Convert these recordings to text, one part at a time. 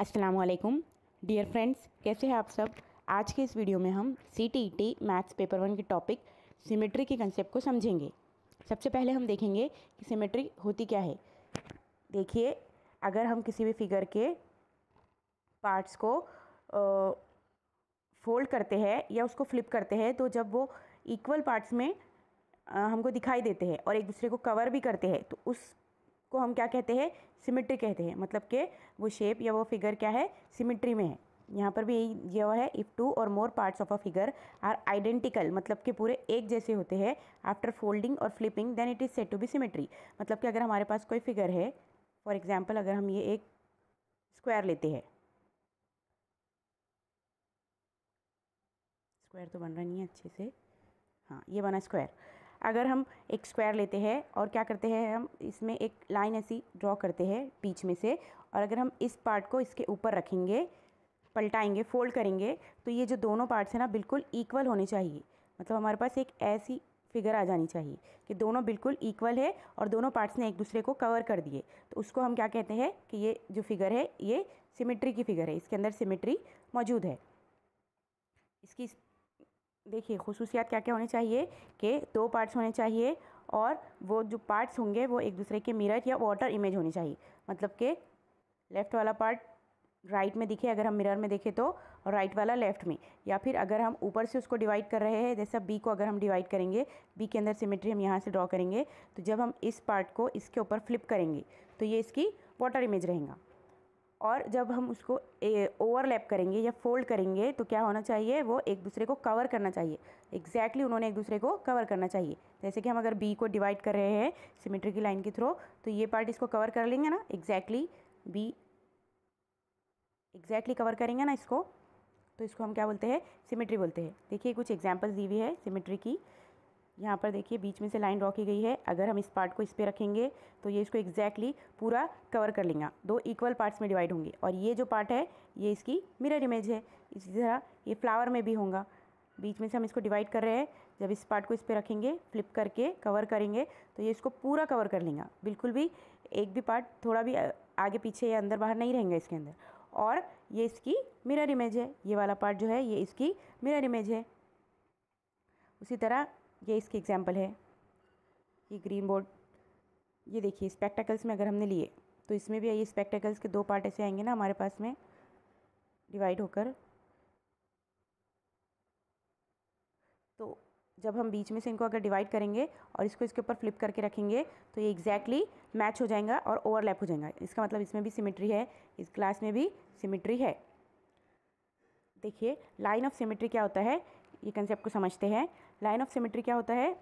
असलकुम dear friends कैसे हैं आप सब आज के इस वीडियो में हम C T T maths paper one के टॉपिक सिमेट्री के कंसेप्ट को समझेंगे सबसे पहले हम देखेंगे कि सिमेट्री होती क्या है देखिए अगर हम किसी भी फिगर के पार्ट्स को फोल्ड करते हैं या उसको फ्लिप करते हैं तो जब वो इक्वल पार्ट्स में आ, हमको दिखाई देते हैं और एक दूसरे को कवर भी करते हैं तो उस को हम क्या कहते हैं सिमिट्री कहते हैं मतलब कि वो शेप या वो फिगर क्या है सिमिट्री में है यहाँ पर भी यही यह है if two or more parts of a figure are identical मतलब कि पूरे एक जैसे होते हैं आफ्टर फोल्डिंग और flipping then it is set to be symmetry मतलब कि अगर हमारे पास कोई फिगर है फॉर एग्जाम्पल अगर हम ये एक स्क्वायर लेते हैं स्क्वायर तो बन रहा नहीं है अच्छे से हाँ ये बना स्क्वायर अगर हम एक स्क्वायर लेते हैं और क्या करते हैं हम इसमें एक लाइन ऐसी ड्रॉ करते हैं बीच में से और अगर हम इस पार्ट को इसके ऊपर रखेंगे पलटाएंगे फोल्ड करेंगे तो ये जो दोनों पार्ट्स हैं ना बिल्कुल इक्वल होने चाहिए मतलब हमारे पास एक ऐसी फिगर आ जानी चाहिए कि दोनों बिल्कुल इक्वल है और दोनों पार्ट्स ने एक दूसरे को कवर कर दिए तो उसको हम क्या कहते हैं कि ये जो फिगर है ये सिमेट्री की फिगर है इसके अंदर सिमेट्री मौजूद है इसकी देखिए खसूसियात क्या क्या होनी चाहिए कि दो पार्ट्स होने चाहिए और वो जो पार्ट्स होंगे वो एक दूसरे के मिरर या वाटर इमेज होनी चाहिए मतलब कि लेफ़्ट वाला पार्ट राइट में दिखे अगर हम मिरर में देखें तो और राइट वाला लेफ़्ट में या फिर अगर हम ऊपर से उसको डिवाइड कर रहे हैं जैसा बी को अगर हम डिवाइड करेंगे बी के अंदर सिमेट्री हम यहाँ से ड्रॉ करेंगे तो जब हम इस पार्ट को इसके ऊपर फ्लिप करेंगे तो ये इसकी वाटर इमेज रहेगा और जब हम उसको ओवरलैप करेंगे या फोल्ड करेंगे तो क्या होना चाहिए वो एक दूसरे को कवर करना चाहिए एग्जैक्टली exactly उन्होंने एक दूसरे को कवर करना चाहिए जैसे कि हम अगर बी को डिवाइड कर रहे हैं सिमेट्री की लाइन के थ्रू तो ये पार्ट इसको कवर कर लेंगे ना एग्जैक्टली बी एग्जैक्टली कवर करेंगे ना इसको तो इसको हम क्या बोलते हैं सिमेट्री बोलते हैं देखिए कुछ एग्जाम्पल्स दी हुई है सिमेट्री की यहाँ पर देखिए बीच में से लाइन ड्रॉ की गई है अगर हम इस पार्ट को इस पर रखेंगे तो ये इसको एक्जैक्टली exactly पूरा कवर कर लेंगे दो इक्वल पार्ट्स में डिवाइड होंगे और ये जो पार्ट है ये इसकी मिरर इमेज है इसी तरह ये फ्लावर में भी होगा बीच में से हम इसको डिवाइड कर रहे हैं जब इस पार्ट को इस पर रखेंगे फ्लिप करके कवर करेंगे तो ये इसको पूरा कवर कर लेंगे बिल्कुल भी एक भी पार्ट थोड़ा भी आगे पीछे या अंदर बाहर नहीं रहेंगे इसके अंदर और ये इसकी मिरर इमेज है ये वाला पार्ट जो है ये इसकी मिरर इमेज है उसी तरह ये इसकी एग्ज़ाम्पल है ये ग्रीन बोर्ड ये देखिए स्पेक्टेकल्स में अगर हमने लिए तो इसमें भी ये स्पेक्टेकल्स के दो पार्ट ऐसे आएंगे ना हमारे पास में डिवाइड होकर तो जब हम बीच में से इनको अगर डिवाइड करेंगे और इसको इसके ऊपर फ्लिप करके रखेंगे तो ये एग्जैक्टली exactly मैच हो जाएगा और ओवरलैप हो जाएगा इसका मतलब इसमें भी सिमिट्री है इस क्लास में भी सिमिट्री है देखिए लाइन ऑफ सिमेट्री क्या होता है ये कंसेप्ट को समझते हैं लाइन ऑफ सिमेट्री क्या होता है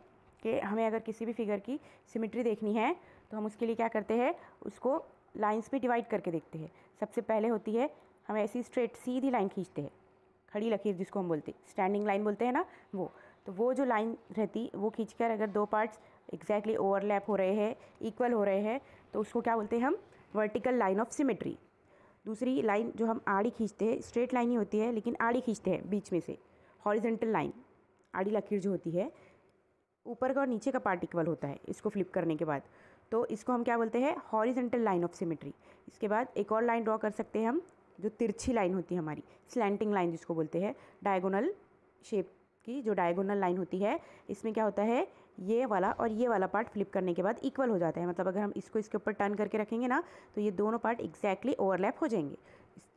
कि हमें अगर किसी भी फिगर की सिमेट्री देखनी है तो हम उसके लिए क्या करते हैं उसको लाइंस में डिवाइड करके देखते हैं सबसे पहले होती है हम ऐसी स्ट्रेट सीधी लाइन खींचते हैं खड़ी लकीर जिसको हम बोलते हैं स्टैंडिंग लाइन बोलते हैं ना वो तो वो जो लाइन रहती वो खींच कर अगर दो पार्ट्स एग्जैक्टली ओवरलैप हो रहे हैं इक्वल हो रहे हैं तो उसको क्या बोलते हैं हम वर्टिकल लाइन ऑफ सिमेट्री दूसरी लाइन जो हम आड़ी खींचते हैं स्ट्रेट लाइन ही होती है लेकिन आड़ी खींचते हैं बीच में से हॉरिजेंटल लाइन आड़ी लकीर जो होती है ऊपर का और नीचे का पार्ट इक्वल होता है इसको फ्लिप करने के बाद तो इसको हम क्या बोलते हैं हॉरिजेंटल लाइन ऑफ सिमेट्री इसके बाद एक और लाइन ड्रॉ कर सकते हैं हम जो तिरछी लाइन होती है हमारी स्लैंटिंग लाइन जिसको बोलते हैं डायगोनल शेप की जो डायगोनल लाइन होती है इसमें क्या होता है ये वाला और ये वाला पार्ट फ्लिप करने के बाद इक्वल हो जाता है मतलब अगर हम इसको इसके ऊपर टर्न करके रखेंगे ना तो ये दोनों पार्ट एग्जैक्टली ओवरलैप हो जाएंगे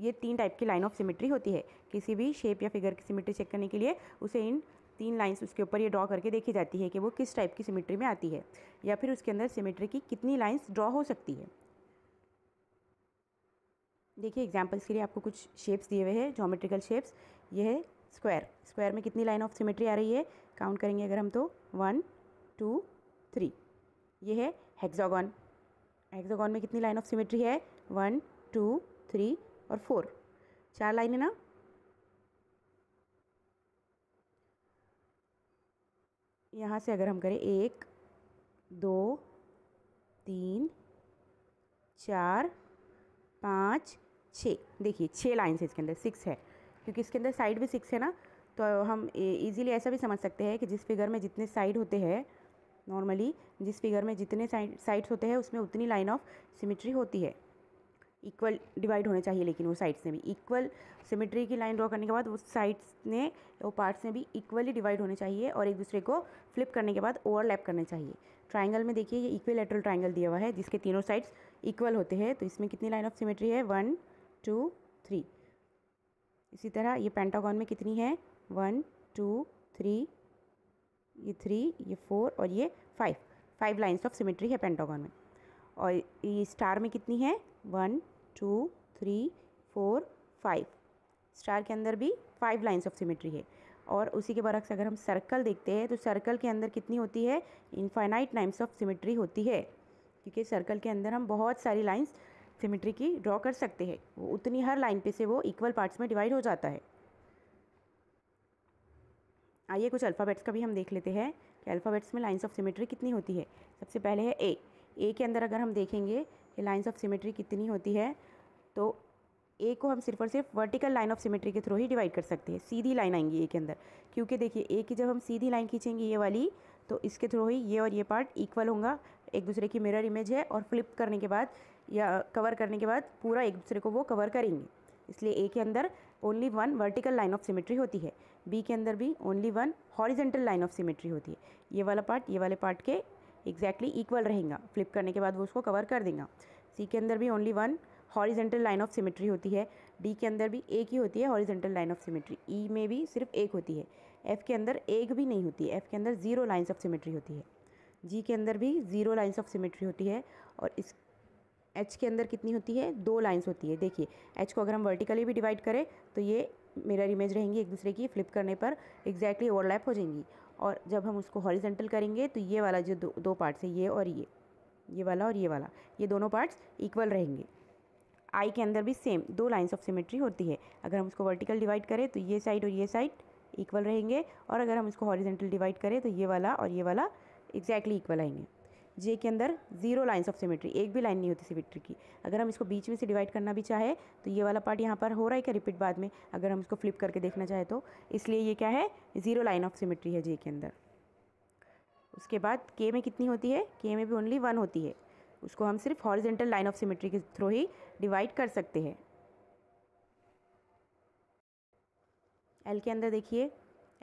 ये तीन टाइप की लाइन ऑफ सिमेट्री होती है किसी भी शेप या फिगर की सिमेट्री चेक करने के लिए उसे इन तीन लाइन्स उसके ऊपर ये ड्रॉ करके देखी जाती है कि वो किस टाइप की सिमेट्री में आती है या फिर उसके अंदर सिमेट्री की कितनी लाइन्स ड्रॉ हो सकती है देखिए एग्जाम्पल्स के लिए आपको कुछ शेप्स दिए हुए हैं जोमेट्रिकल शेप्स ये है स्क्वायर स्क्वायर में कितनी लाइन ऑफ सिमेट्री आ रही है काउंट करेंगे अगर हम तो वन टू थ्री ये है हेक्सागन हेक्सागन में कितनी लाइन ऑफ सिमेट्री है वन टू थ्री और फोर चार लाइन है ना यहाँ से अगर हम करें एक दो तीन चार पाँच छः देखिए छः लाइन है इसके अंदर सिक्स है क्योंकि इसके अंदर साइड भी सिक्स है ना तो हम इजीली ऐसा भी समझ सकते हैं कि जिस फिगर में जितने साइड होते हैं नॉर्मली जिस फिगर में जितने साइड साइड्स होते हैं उसमें उतनी लाइन ऑफ सिमेट्री होती है इक्वल डिवाइड होने चाहिए लेकिन वो साइड्स में भी इक्वल सिमेट्री की लाइन ड्रॉ करने के बाद उस साइड्स ने वो पार्ट्स में भी इक्वली डिवाइड होने चाहिए और एक दूसरे को फ्लिप करने के बाद ओवरलैप करने चाहिए ट्राइंगल में देखिए ये लेटरल ट्राइंगल दिया हुआ है जिसके तीनों साइड्स इक्वल होते हैं तो इसमें कितनी लाइन ऑफ सिमेट्री है वन टू थ्री इसी तरह ये पेंटागॉन में कितनी है वन टू थ्री ये थ्री ये फोर और ये five five lines of symmetry है पेंटागॉन में और ये स्टार में कितनी है one two three four five star के अंदर भी फाइव लाइन्स ऑफ सिमेट्री है और उसी के बरक्स अगर हम सर्कल देखते हैं तो सर्कल के अंदर कितनी होती है इनफाइनाइट लाइन्स ऑफ सिमेट्री होती है क्योंकि सर्कल के अंदर हम बहुत सारी लाइन्स सिमेट्री की ड्रॉ कर सकते हैं वो उतनी हर लाइन पे से वो इक्वल पार्ट्स में डिवाइड हो जाता है आइए कुछ अल्फ़ाबेट्स का भी हम देख लेते हैं कि अल्फ़ाबेट्स में लाइन्स ऑफ सिमेट्री कितनी होती है सबसे पहले है ए ए के अंदर अगर हम देखेंगे ये लाइन्स ऑफ सिमेट्री कितनी होती है तो ए को हम सिर्फ और सिर्फ वर्टिकल लाइन ऑफ सिमेट्री के थ्रू ही डिवाइड कर सकते हैं सीधी लाइन आएंगी ए के अंदर क्योंकि देखिए ए की जब हम सीधी लाइन खींचेंगे ये वाली तो इसके थ्रू ही ये और ये पार्ट इक्वल होगा एक दूसरे की मिरर इमेज है और फ्लिप करने के बाद या कवर करने के बाद पूरा एक दूसरे को वो कवर करेंगे इसलिए ए के अंदर only one vertical line of symmetry होती है बी के अंदर भी only one horizontal line of symmetry होती है ये वाला पार्ट ये वाले पार्ट के एग्जैक्टली इक्वल रहेगा फ्लिप करने के बाद वो उसको कवर कर देगा सी के अंदर भी only one horizontal line of symmetry होती है डी के अंदर भी एक ही होती है horizontal line of symmetry E में भी सिर्फ एक होती है एफ के अंदर एक भी नहीं होती है एफ के अंदर जीरो लाइन्स ऑफ सिमेट्री होती है जी के अंदर भी जीरो लाइन्स ऑफ सिमेट्री होती है और इस एच के अंदर कितनी होती है दो लाइन्स होती है देखिए एच को अगर हम वर्टिकली भी डिवाइड करें तो ये मिरर इमेज रहेंगी एक दूसरे की फ्लिप करने पर एग्जैक्टली exactly ओवरलैप हो जाएंगी और जब हम उसको हॉरिजेंटल करेंगे तो ये वाला जो दो दो पार्ट्स है ये और ये ये वाला और ये वाला ये दोनों पार्ट्स इक्वल रहेंगे आई के अंदर भी सेम दो लाइन्स ऑफ सिमेट्री होती है अगर हम उसको वर्टिकल डिवाइड करें तो ये साइड और ये साइड इक्वल रहेंगे और अगर हम इसको हॉरिजेंटल डिवाइड करें तो ये वाला और ये वाला एग्जैक्टली इक्वल आएंगे जे के अंदर जीरो लाइन्स ऑफ सिमेट्री एक भी लाइन नहीं होती सिमेट्री की अगर हम इसको बीच में से डिवाइड करना भी चाहे तो ये वाला पार्ट यहाँ पर हो रहा है क्या रिपीट बाद में अगर हम इसको फ्लिप करके देखना चाहे तो इसलिए ये क्या है ज़ीरो लाइन ऑफ सिमेट्री है जे के अंदर उसके बाद के में कितनी होती है के में भी ओनली वन होती है उसको हम सिर्फ हॉरिजेंटल लाइन ऑफ सिमेट्री के थ्रू ही डिवाइड कर सकते हैं एल के अंदर देखिए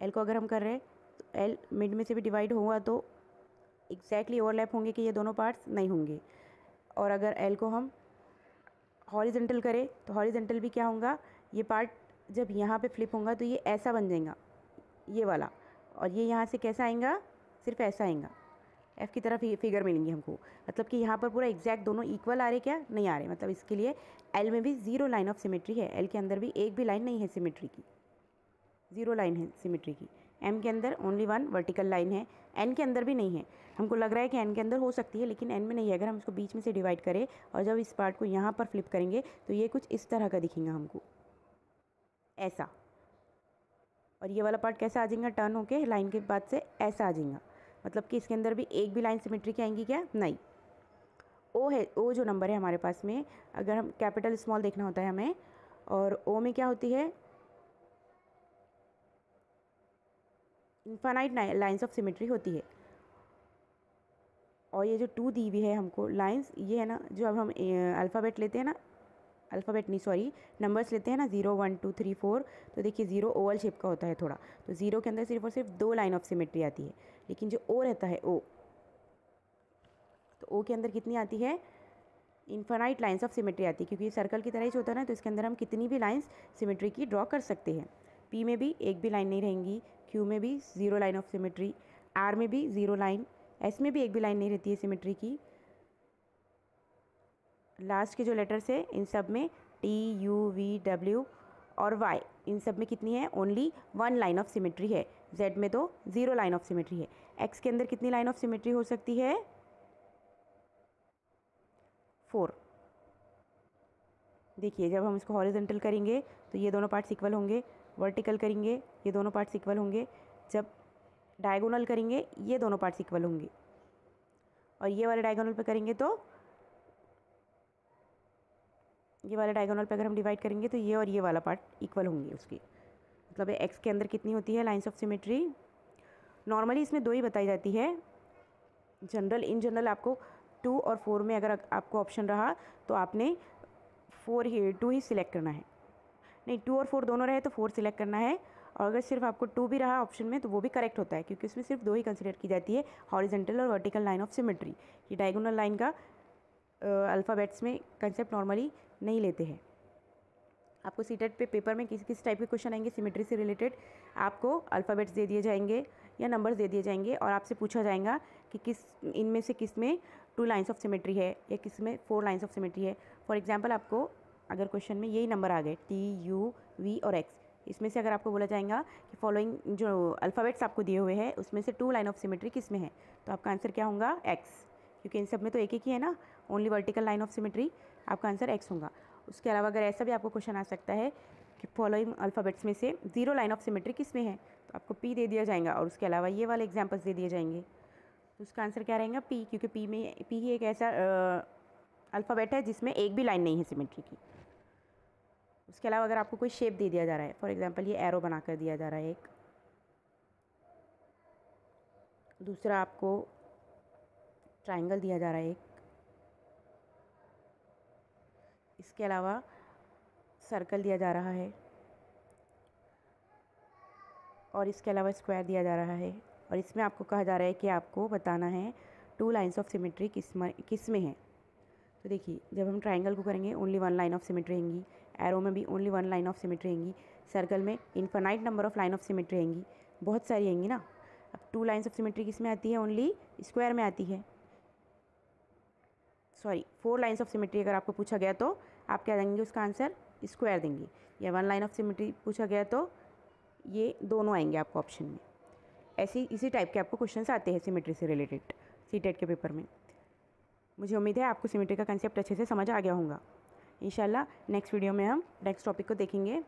एल को अगर हम कर रहे हैं तो एल मिड में से भी डिवाइड हुआ तो एग्जैक्टली ओवरलैप होंगे कि ये दोनों पार्ट्स नहीं होंगे और अगर एल को हम हॉरिजेंटल करें तो हॉरिजेंटल भी क्या होगा ये पार्ट जब यहाँ पे फ्लिप होगा तो ये ऐसा बन जाएगा ये वाला और ये यहाँ से कैसा आएगा सिर्फ ऐसा आएगा एफ़ की तरफ फिगर मिलेंगी हमको मतलब कि यहाँ पर पूरा एग्जैक्ट दोनों इक्वल आ रहे क्या नहीं आ रहे मतलब इसके लिए एल में भी ज़ीरो लाइन ऑफ सिमेट्री है एल के अंदर भी एक भी लाइन नहीं है सिमेट्री की ज़ीरो लाइन है सिमेट्री की एम के अंदर ओनली वन वर्टिकल लाइन है एन के अंदर भी नहीं है हमको लग रहा है कि एन के अंदर हो सकती है लेकिन एन में नहीं है अगर हम इसको बीच में से डिवाइड करें और जब इस पार्ट को यहाँ पर फ्लिप करेंगे तो ये कुछ इस तरह का दिखेंगे हमको ऐसा और ये वाला पार्ट कैसा आ जाएगा टर्न होके लाइन के बाद से ऐसा आ जाएगा मतलब कि इसके अंदर भी एक भी लाइन सिमेट्रिक आएंगी क्या नहीं ओ है ओ जो नंबर है हमारे पास में अगर हम कैपिटल स्मॉल देखना होता है हमें और ओ में क्या होती है इन्फानाइट लाइन्स ऑफ सिमेट्री होती है और ये जो टू दी हुई है हमको लाइंस ये है ना जो अब हम अल्फ़ाबेट लेते हैं ना अल्फ़ाबेट नहीं सॉरी नंबर्स लेते हैं ना zero one two three four तो देखिए ज़ीरो ओवल शेप का होता है थोड़ा तो ज़ीरो के अंदर सिर्फ और सिर्फ दो लाइन ऑफ सिमेट्री आती है लेकिन जो ओ रहता है ओ तो ओ के अंदर कितनी आती है इन्फानाइट लाइन्स ऑफ सिमेट्री आती है क्योंकि सर्कल की तरह ही होता है ना तो इसके अंदर हम कितनी भी लाइन्स सिमेट्री की ड्रॉ कर सकते हैं पी में भी एक भी लाइन नहीं रहेंगी क्यू में भी zero line of symmetry R में भी ज़ीरो लाइन इसमें भी एक भी लाइन नहीं रहती है सिमेट्री की लास्ट के जो लेटर्स है इन सब में टी यू वी डब्ल्यू और वाई इन सब में कितनी है only one line of symmetry है जेड में तो ज़ीरो लाइन ऑफ सिमेट्री है एक्स के अंदर कितनी लाइन ऑफ सिमेट्री हो सकती है फोर देखिए जब हम इसको हॉरिजेंटल करेंगे तो ये दोनों पार्ट्स इक्वल होंगे वर्टिकल करेंगे ये दोनों पार्ट्स इक्वल होंगे जब डायगोनल करेंगे ये दोनों पार्ट्स इक्वल होंगे और ये वाले डायगोनल पे करेंगे तो ये वाले डायगोनल पे अगर हम डिवाइड करेंगे तो ये और ये वाला पार्ट इक्वल होंगे उसके मतलब एक्स के अंदर कितनी होती है लाइन्स ऑफ सिमेट्री नॉर्मली इसमें दो ही बताई जाती है जनरल इन जनरल आपको टू और फोर में अगर आपको ऑप्शन रहा तो आपने फोर ही टू ही सिलेक्ट करना है नहीं टू और फोर दोनों रहे तो फोर सिलेक्ट करना है और अगर सिर्फ आपको टू भी रहा ऑप्शन में तो वो भी करेक्ट होता है क्योंकि उसमें सिर्फ दो ही कंसिडर की जाती है हॉरिजेंटल और वर्टिकल लाइन ऑफ सिमेट्री ये डायगोनल लाइन का अल्फ़ाबेट्स में कंसेप्ट नॉर्मली नहीं लेते हैं आपको सीटेट पे पेपर में किस किस टाइप के क्वेश्चन आएंगे सिमेट्री से रिलेटेड आपको अल्फ़ाबेट्स दे दिए जाएंगे या नंबर्स दे दिए जाएंगे और आपसे पूछा जाएगा कि किस इनमें से किस में टू लाइन्स ऑफ सिमेट्री है या किस में फोर लाइन्स ऑफ सिमेट्री है फॉर एग्जाम्पल आपको अगर क्वेश्चन में यही नंबर आ गए टी यू वी और एक्स इसमें से अगर आपको बोला जाएगा कि फॉलोइंग जो अल्फ़ाबेट्स आपको दिए हुए हैं उसमें से टू लाइन ऑफ सिमेट्री किस में है तो आपका आंसर क्या होगा एक्स क्योंकि इन सब में तो एक एक ही है ना only vertical line of symmetry आपका आंसर एक्स होगा उसके अलावा अगर ऐसा भी आपको क्वेश्चन आ सकता है कि फॉलोइंग अल्फ़ाबेट्स में से ज़ीरो लाइन ऑफ सिमेट्री किस में है तो आपको पी दे दिया जाएगा और उसके अलावा ये वाले एग्जाम्पल्स दे दिए जाएंगे तो उसका आंसर क्या रहेगा पी क्योंकि पी में पी ही एक ऐसा अल्फ़ाबेट है जिसमें एक भी लाइन नहीं है सिमेट्री की उसके अलावा अगर आपको कोई शेप दे दिया जा रहा है फॉर एग्ज़ाम्पल ये एरो बना कर दिया जा रहा है एक दूसरा आपको ट्राइंगल दिया जा रहा है एक इसके अलावा सर्कल दिया जा रहा है और इसके अलावा स्क्वायर दिया जा रहा है और इसमें आपको कहा जा रहा है कि आपको बताना है टू लाइन्स ऑफ सिमेट्री किस किस में है तो देखिए जब हम ट्राइंगल को करेंगे only one line of symmetry होंगी एरो में भी only one line of symmetry रहेंगी सर्कल में infinite number of line of symmetry रहेंगी बहुत सारी रहेंगी ना अब टू लाइन्स ऑफ सिमेट्री किस में आती है ओनली स्क्वायर में आती है sorry four lines of symmetry अगर आपको पूछा गया तो आप क्या देंगे उसका आंसर स्क्वायर देंगे या वन लाइन ऑफ सिमेट्री पूछा गया तो ये दोनों आएंगे आपको ऑप्शन में ऐसी इसी टाइप के आपको क्वेश्चन आते हैं सिमेट्री से रिलेटेड सी के पेपर में मुझे उम्मीद है आपको सिमेट्री का कंसेप्ट अच्छे से समझ आ गया होगा इन नेक्स्ट वीडियो में हम नेक्स्ट टॉपिक को देखेंगे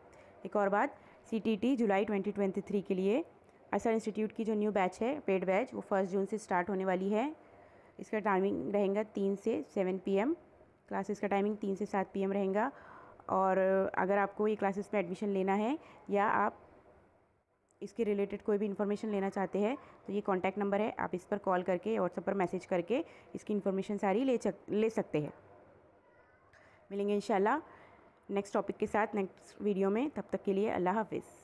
एक और बात सी जुलाई 2023 के लिए असर इंस्टीट्यूट की जो न्यू बैच है पेड बैच वो फर्स्ट जून से स्टार्ट होने वाली है इसका टाइमिंग रहेगा तीन से सेवन पीएम क्लासेस का टाइमिंग तीन से सात पीएम रहेगा और अगर आपको ये क्लासेस में एडमिशन लेना है या आप इसके रिलेटेड कोई भी इन्फॉर्मेशन लेना चाहते हैं तो ये कॉन्टैक्ट नंबर है आप इस पर कॉल करके व्हाट्सएप पर मैसेज करके इसकी इन्फॉर्मेशन सारी ले चक, ले सकते हैं मिलेंगे इन नेक्स्ट टॉपिक के साथ नेक्स्ट वीडियो में तब तक के लिए अल्लाह हाफिज़